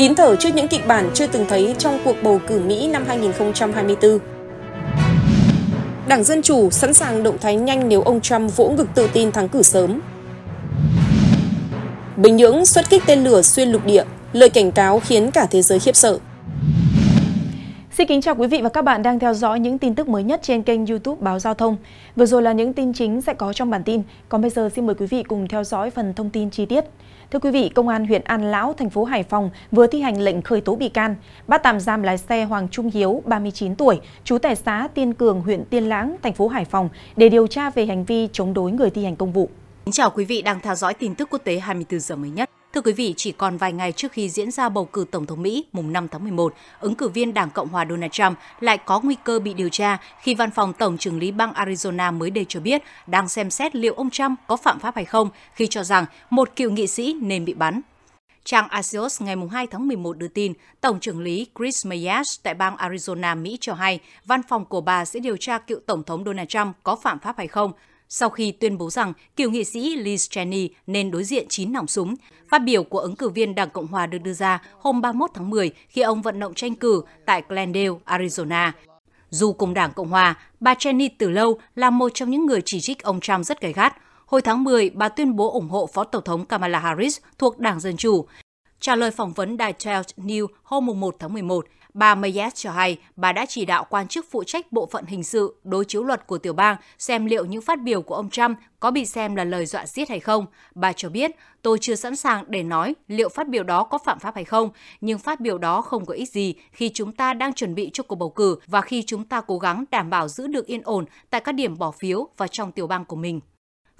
nín thở trước những kịch bản chưa từng thấy trong cuộc bầu cử Mỹ năm 2024. Đảng Dân Chủ sẵn sàng động thái nhanh nếu ông Trump vỗ ngực tự tin thắng cử sớm. Bình Nhưỡng xuất kích tên lửa xuyên lục địa, lời cảnh cáo khiến cả thế giới khiếp sợ. Xin kính chào quý vị và các bạn đang theo dõi những tin tức mới nhất trên kênh YouTube Báo Giao thông. Vừa rồi là những tin chính sẽ có trong bản tin, còn bây giờ xin mời quý vị cùng theo dõi phần thông tin chi tiết. Thưa quý vị, Công an huyện An Lão, thành phố Hải Phòng vừa thi hành lệnh khởi tố bị can, bắt tạm giam lái xe Hoàng Trung Hiếu, 39 tuổi, trú tại xã Tiên Cường, huyện Tiên Lãng, thành phố Hải Phòng để điều tra về hành vi chống đối người thi hành công vụ. Kính chào quý vị đang theo dõi tin tức quốc tế 24 giờ mới nhất. Thưa quý vị, chỉ còn vài ngày trước khi diễn ra bầu cử Tổng thống Mỹ mùng 5 tháng 11, ứng cử viên Đảng Cộng hòa Donald Trump lại có nguy cơ bị điều tra khi văn phòng Tổng trưởng lý bang Arizona mới đây cho biết đang xem xét liệu ông Trump có phạm pháp hay không khi cho rằng một cựu nghị sĩ nên bị bắn. Trang Axios ngày 2 tháng 11 đưa tin, Tổng trưởng lý Chris Mayes tại bang Arizona, Mỹ cho hay văn phòng của bà sẽ điều tra cựu Tổng thống Donald Trump có phạm pháp hay không sau khi tuyên bố rằng cựu nghị sĩ Liz Cheney nên đối diện chín nòng súng. Phát biểu của ứng cử viên Đảng Cộng hòa được đưa ra hôm 31 tháng 10 khi ông vận động tranh cử tại Glendale, Arizona. Dù cùng Đảng Cộng hòa, bà Cheney từ lâu là một trong những người chỉ trích ông Trump rất gay gắt. Hồi tháng 10, bà tuyên bố ủng hộ Phó Tổng thống Kamala Harris thuộc Đảng Dân Chủ. Trả lời phỏng vấn đài 12 News hôm 1 tháng 11, Bà Mayes cho hay bà đã chỉ đạo quan chức phụ trách bộ phận hình sự đối chiếu luật của tiểu bang xem liệu những phát biểu của ông Trump có bị xem là lời dọa giết hay không. Bà cho biết, tôi chưa sẵn sàng để nói liệu phát biểu đó có phạm pháp hay không, nhưng phát biểu đó không có ích gì khi chúng ta đang chuẩn bị cho cuộc bầu cử và khi chúng ta cố gắng đảm bảo giữ được yên ổn tại các điểm bỏ phiếu và trong tiểu bang của mình.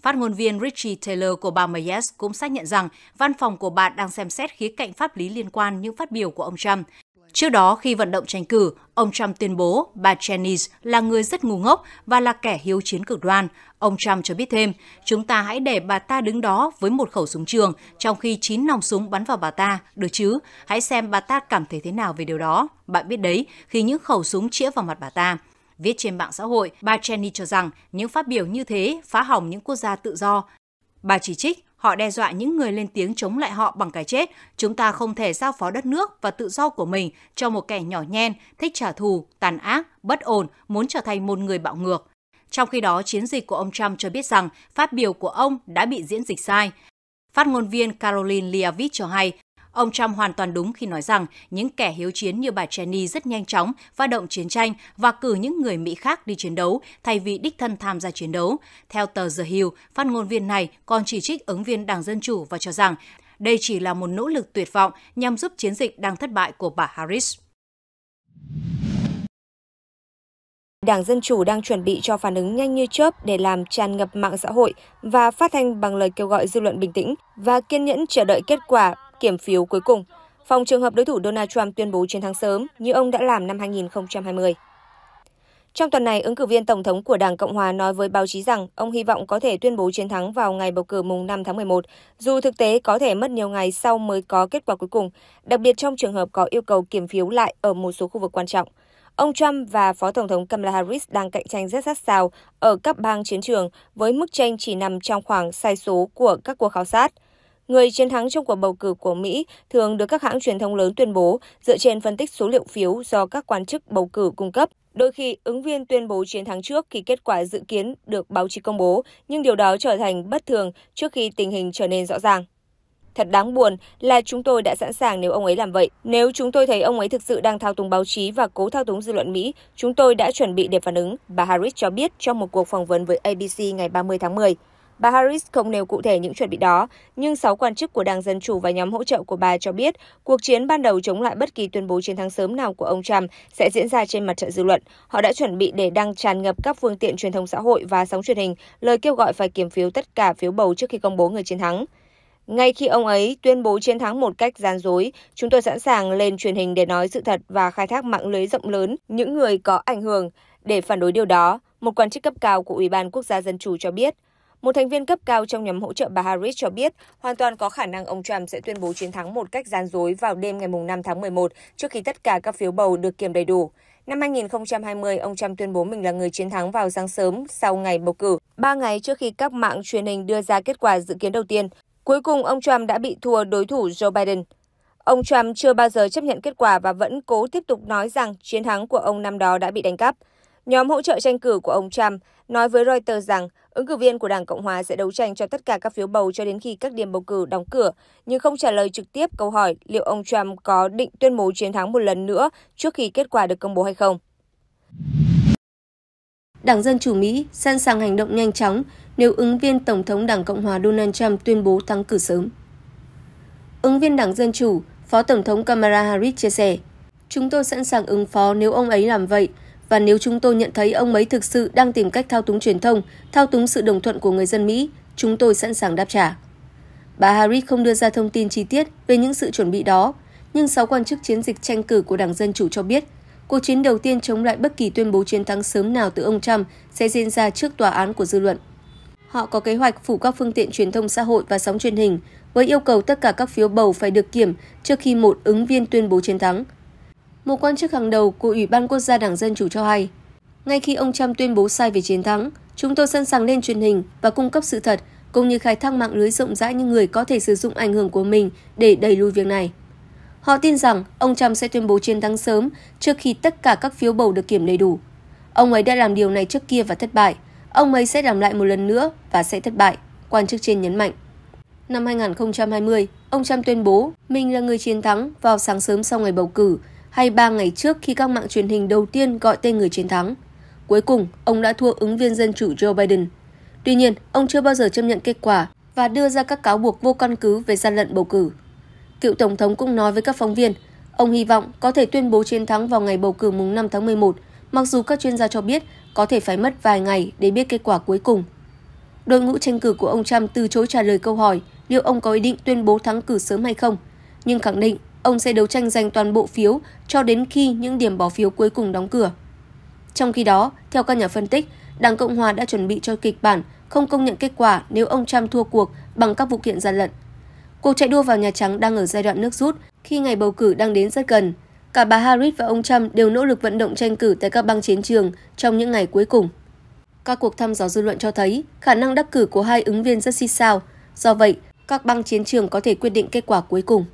Phát ngôn viên Richie Taylor của bà Mayes cũng xác nhận rằng văn phòng của bà đang xem xét khía cạnh pháp lý liên quan những phát biểu của ông Trump. Trước đó, khi vận động tranh cử, ông Trump tuyên bố bà Janice là người rất ngu ngốc và là kẻ hiếu chiến cực đoan. Ông Trump cho biết thêm, chúng ta hãy để bà ta đứng đó với một khẩu súng trường trong khi 9 nòng súng bắn vào bà ta, được chứ? Hãy xem bà ta cảm thấy thế nào về điều đó. Bạn biết đấy, khi những khẩu súng chĩa vào mặt bà ta. Viết trên mạng xã hội, bà Cheney cho rằng những phát biểu như thế phá hỏng những quốc gia tự do. Bà chỉ trích Họ đe dọa những người lên tiếng chống lại họ bằng cái chết. Chúng ta không thể giao phó đất nước và tự do của mình cho một kẻ nhỏ nhen, thích trả thù, tàn ác, bất ổn, muốn trở thành một người bạo ngược. Trong khi đó, chiến dịch của ông Trump cho biết rằng phát biểu của ông đã bị diễn dịch sai. Phát ngôn viên Caroline Liavitt cho hay Ông Trump hoàn toàn đúng khi nói rằng những kẻ hiếu chiến như bà Cheney rất nhanh chóng phát động chiến tranh và cử những người Mỹ khác đi chiến đấu thay vì đích thân tham gia chiến đấu. Theo tờ The Hill, phát ngôn viên này còn chỉ trích ứng viên Đảng Dân Chủ và cho rằng đây chỉ là một nỗ lực tuyệt vọng nhằm giúp chiến dịch đang thất bại của bà Harris. Đảng Dân Chủ đang chuẩn bị cho phản ứng nhanh như chớp để làm tràn ngập mạng xã hội và phát thanh bằng lời kêu gọi dư luận bình tĩnh và kiên nhẫn chờ đợi kết quả kiểm phiếu cuối cùng, phòng trường hợp đối thủ Donald Trump tuyên bố chiến thắng sớm như ông đã làm năm 2020. Trong tuần này, ứng cử viên Tổng thống của Đảng Cộng Hòa nói với báo chí rằng ông hy vọng có thể tuyên bố chiến thắng vào ngày bầu cử mùng 5 tháng 11, dù thực tế có thể mất nhiều ngày sau mới có kết quả cuối cùng, đặc biệt trong trường hợp có yêu cầu kiểm phiếu lại ở một số khu vực quan trọng. Ông Trump và Phó Tổng thống Kamala Harris đang cạnh tranh rất sát sao ở các bang chiến trường với mức tranh chỉ nằm trong khoảng sai số của các cuộc khảo sát – Người chiến thắng trong cuộc bầu cử của Mỹ thường được các hãng truyền thông lớn tuyên bố dựa trên phân tích số liệu phiếu do các quan chức bầu cử cung cấp. Đôi khi, ứng viên tuyên bố chiến thắng trước khi kết quả dự kiến được báo chí công bố, nhưng điều đó trở thành bất thường trước khi tình hình trở nên rõ ràng. Thật đáng buồn là chúng tôi đã sẵn sàng nếu ông ấy làm vậy. Nếu chúng tôi thấy ông ấy thực sự đang thao túng báo chí và cố thao túng dư luận Mỹ, chúng tôi đã chuẩn bị để phản ứng, bà Harris cho biết trong một cuộc phỏng vấn với ABC ngày 30 tháng 10. Bà Harris không nêu cụ thể những chuẩn bị đó, nhưng sáu quan chức của Đảng Dân Chủ và nhóm hỗ trợ của bà cho biết cuộc chiến ban đầu chống lại bất kỳ tuyên bố chiến thắng sớm nào của ông Trump sẽ diễn ra trên mặt trận dư luận. Họ đã chuẩn bị để đăng tràn ngập các phương tiện truyền thông xã hội và sóng truyền hình lời kêu gọi phải kiểm phiếu tất cả phiếu bầu trước khi công bố người chiến thắng. Ngay khi ông ấy tuyên bố chiến thắng một cách gian dối, chúng tôi sẵn sàng lên truyền hình để nói sự thật và khai thác mạng lưới rộng lớn những người có ảnh hưởng để phản đối điều đó, một quan chức cấp cao của Ủy ban Quốc gia Dân chủ cho biết. Một thành viên cấp cao trong nhóm hỗ trợ bà Harris cho biết hoàn toàn có khả năng ông Trump sẽ tuyên bố chiến thắng một cách gian dối vào đêm ngày 5 tháng 11 trước khi tất cả các phiếu bầu được kiểm đầy đủ. Năm 2020, ông Trump tuyên bố mình là người chiến thắng vào sáng sớm sau ngày bầu cử, ba ngày trước khi các mạng truyền hình đưa ra kết quả dự kiến đầu tiên. Cuối cùng, ông Trump đã bị thua đối thủ Joe Biden. Ông Trump chưa bao giờ chấp nhận kết quả và vẫn cố tiếp tục nói rằng chiến thắng của ông năm đó đã bị đánh cắp. Nhóm hỗ trợ tranh cử của ông Trump nói với Reuters rằng ứng cử viên của Đảng Cộng Hòa sẽ đấu tranh cho tất cả các phiếu bầu cho đến khi các điểm bầu cử đóng cửa, nhưng không trả lời trực tiếp câu hỏi liệu ông Trump có định tuyên bố chiến thắng một lần nữa trước khi kết quả được công bố hay không. Đảng Dân Chủ Mỹ sẵn sàng hành động nhanh chóng nếu ứng viên Tổng thống Đảng Cộng Hòa Donald Trump tuyên bố thắng cử sớm. Ứng viên Đảng Dân Chủ, Phó Tổng thống Kamala Harris chia sẻ, Chúng tôi sẵn sàng ứng phó nếu ông ấy làm vậy, và nếu chúng tôi nhận thấy ông ấy thực sự đang tìm cách thao túng truyền thông, thao túng sự đồng thuận của người dân Mỹ, chúng tôi sẵn sàng đáp trả. Bà Harris không đưa ra thông tin chi tiết về những sự chuẩn bị đó, nhưng sáu quan chức chiến dịch tranh cử của Đảng Dân Chủ cho biết, cuộc chiến đầu tiên chống lại bất kỳ tuyên bố chiến thắng sớm nào từ ông Trump sẽ diễn ra trước tòa án của dư luận. Họ có kế hoạch phủ các phương tiện truyền thông xã hội và sóng truyền hình với yêu cầu tất cả các phiếu bầu phải được kiểm trước khi một ứng viên tuyên bố chiến thắng – một quan chức hàng đầu của Ủy ban Quốc gia Đảng Dân Chủ cho hay. Ngay khi ông Trump tuyên bố sai về chiến thắng, chúng tôi sẵn sàng lên truyền hình và cung cấp sự thật, cũng như khai thác mạng lưới rộng rãi những người có thể sử dụng ảnh hưởng của mình để đẩy lùi việc này. Họ tin rằng ông Trump sẽ tuyên bố chiến thắng sớm trước khi tất cả các phiếu bầu được kiểm đầy đủ. Ông ấy đã làm điều này trước kia và thất bại. Ông ấy sẽ làm lại một lần nữa và sẽ thất bại, quan chức trên nhấn mạnh. Năm 2020, ông Trump tuyên bố mình là người chiến thắng vào sáng sớm sau ngày bầu cử hay 3 ngày trước khi các mạng truyền hình đầu tiên gọi tên người chiến thắng. Cuối cùng, ông đã thua ứng viên dân chủ Joe Biden. Tuy nhiên, ông chưa bao giờ chấp nhận kết quả và đưa ra các cáo buộc vô căn cứ về gian lận bầu cử. Cựu Tổng thống cũng nói với các phóng viên, ông hy vọng có thể tuyên bố chiến thắng vào ngày bầu cử mùng 5 tháng 11, mặc dù các chuyên gia cho biết có thể phải mất vài ngày để biết kết quả cuối cùng. Đội ngũ tranh cử của ông Trump từ chối trả lời câu hỏi liệu ông có ý định tuyên bố thắng cử sớm hay không, nhưng khẳng định Ông sẽ đấu tranh giành toàn bộ phiếu cho đến khi những điểm bỏ phiếu cuối cùng đóng cửa. Trong khi đó, theo các nhà phân tích, Đảng Cộng hòa đã chuẩn bị cho kịch bản không công nhận kết quả nếu ông Trump thua cuộc bằng các vụ kiện gian lận. Cuộc chạy đua vào Nhà Trắng đang ở giai đoạn nước rút khi ngày bầu cử đang đến rất gần. Cả bà Harris và ông Trump đều nỗ lực vận động tranh cử tại các bang chiến trường trong những ngày cuối cùng. Các cuộc thăm dò dư luận cho thấy khả năng đắc cử của hai ứng viên rất xì sao, do vậy các bang chiến trường có thể quyết định kết quả cuối cùng.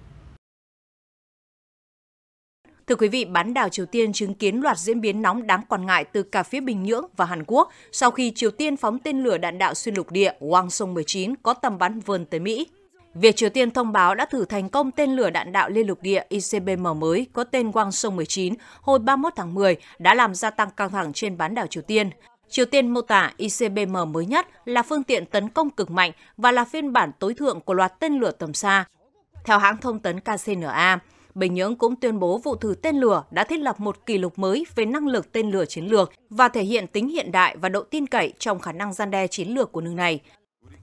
Thưa quý vị, bán đảo Triều Tiên chứng kiến loạt diễn biến nóng đáng quan ngại từ cả phía Bình Nhưỡng và Hàn Quốc sau khi Triều Tiên phóng tên lửa đạn đạo xuyên lục địa Hwang-sung-19 có tầm bắn vươn tới Mỹ. Việc Triều Tiên thông báo đã thử thành công tên lửa đạn đạo liên lục địa ICBM mới có tên Quang Sông 19 hồi 31 tháng 10 đã làm gia tăng căng thẳng trên bán đảo Triều Tiên. Triều Tiên mô tả ICBM mới nhất là phương tiện tấn công cực mạnh và là phiên bản tối thượng của loạt tên lửa tầm xa. Theo hãng thông tấn KCNA, Bình Nhưỡng cũng tuyên bố vụ thử tên lửa đã thiết lập một kỷ lục mới về năng lực tên lửa chiến lược và thể hiện tính hiện đại và độ tin cậy trong khả năng gian đe chiến lược của nước này.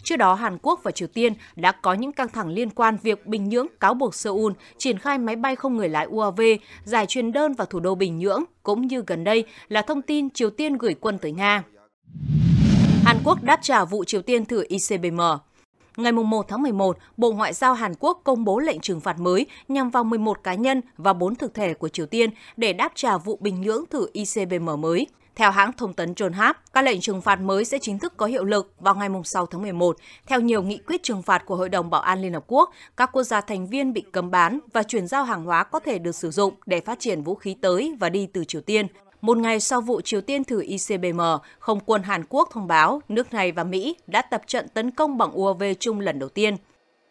Trước đó, Hàn Quốc và Triều Tiên đã có những căng thẳng liên quan việc Bình Nhưỡng cáo buộc Seoul triển khai máy bay không người lái UAV giải truyền đơn vào thủ đô Bình Nhưỡng, cũng như gần đây là thông tin Triều Tiên gửi quân tới Nga. Hàn Quốc đáp trả vụ Triều Tiên thử ICBM Ngày 1 tháng 11, Bộ Ngoại giao Hàn Quốc công bố lệnh trừng phạt mới nhằm vào 11 cá nhân và 4 thực thể của Triều Tiên để đáp trả vụ Bình Nhưỡng thử ICBM mới. Theo hãng thông tấn Yonhap, các lệnh trừng phạt mới sẽ chính thức có hiệu lực vào ngày 6 tháng 11, theo nhiều nghị quyết trừng phạt của Hội đồng Bảo an Liên Hợp Quốc, các quốc gia thành viên bị cấm bán và chuyển giao hàng hóa có thể được sử dụng để phát triển vũ khí tới và đi từ Triều Tiên một ngày sau vụ Triều Tiên thử ICBM, không quân Hàn Quốc thông báo nước này và Mỹ đã tập trận tấn công bằng UAV chung lần đầu tiên.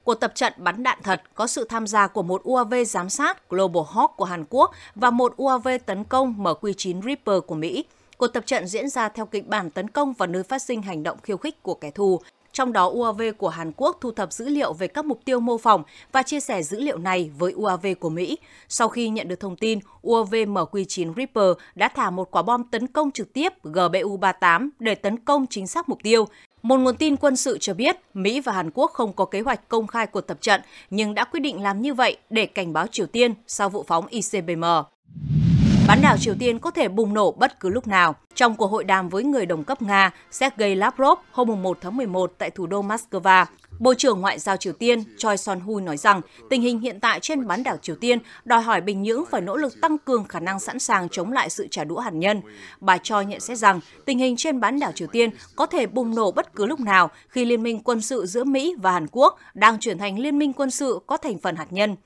Cuộc tập trận bắn đạn thật có sự tham gia của một UAV giám sát Global Hawk của Hàn Quốc và một UAV tấn công MQ-9 Reaper của Mỹ. Cuộc tập trận diễn ra theo kịch bản tấn công và nơi phát sinh hành động khiêu khích của kẻ thù, trong đó UAV của Hàn Quốc thu thập dữ liệu về các mục tiêu mô phỏng và chia sẻ dữ liệu này với UAV của Mỹ. Sau khi nhận được thông tin, UAV MQ-9 Reaper đã thả một quả bom tấn công trực tiếp GBU-38 để tấn công chính xác mục tiêu. Một nguồn tin quân sự cho biết Mỹ và Hàn Quốc không có kế hoạch công khai cuộc tập trận nhưng đã quyết định làm như vậy để cảnh báo Triều Tiên sau vụ phóng ICBM. Bán đảo Triều Tiên có thể bùng nổ bất cứ lúc nào. Trong cuộc hội đàm với người đồng cấp Nga Sergei Lavrov hôm 1 tháng 11 tại thủ đô Moscow, Bộ trưởng Ngoại giao Triều Tiên Choi Son-hui nói rằng tình hình hiện tại trên bán đảo Triều Tiên đòi hỏi Bình Nhưỡng phải nỗ lực tăng cường khả năng sẵn sàng chống lại sự trả đũa hạt nhân. Bà Choi nhận xét rằng tình hình trên bán đảo Triều Tiên có thể bùng nổ bất cứ lúc nào khi liên minh quân sự giữa Mỹ và Hàn Quốc đang chuyển thành liên minh quân sự có thành phần hạt nhân.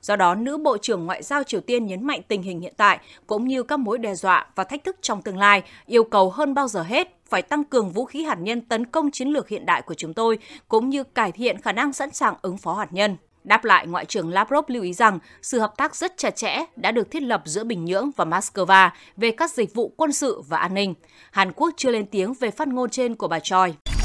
Do đó, nữ Bộ trưởng Ngoại giao Triều Tiên nhấn mạnh tình hình hiện tại cũng như các mối đe dọa và thách thức trong tương lai yêu cầu hơn bao giờ hết phải tăng cường vũ khí hạt nhân tấn công chiến lược hiện đại của chúng tôi cũng như cải thiện khả năng sẵn sàng ứng phó hạt nhân. Đáp lại, Ngoại trưởng Lavrov lưu ý rằng sự hợp tác rất chặt chẽ đã được thiết lập giữa Bình Nhưỡng và Moscow về các dịch vụ quân sự và an ninh. Hàn Quốc chưa lên tiếng về phát ngôn trên của bà Choi.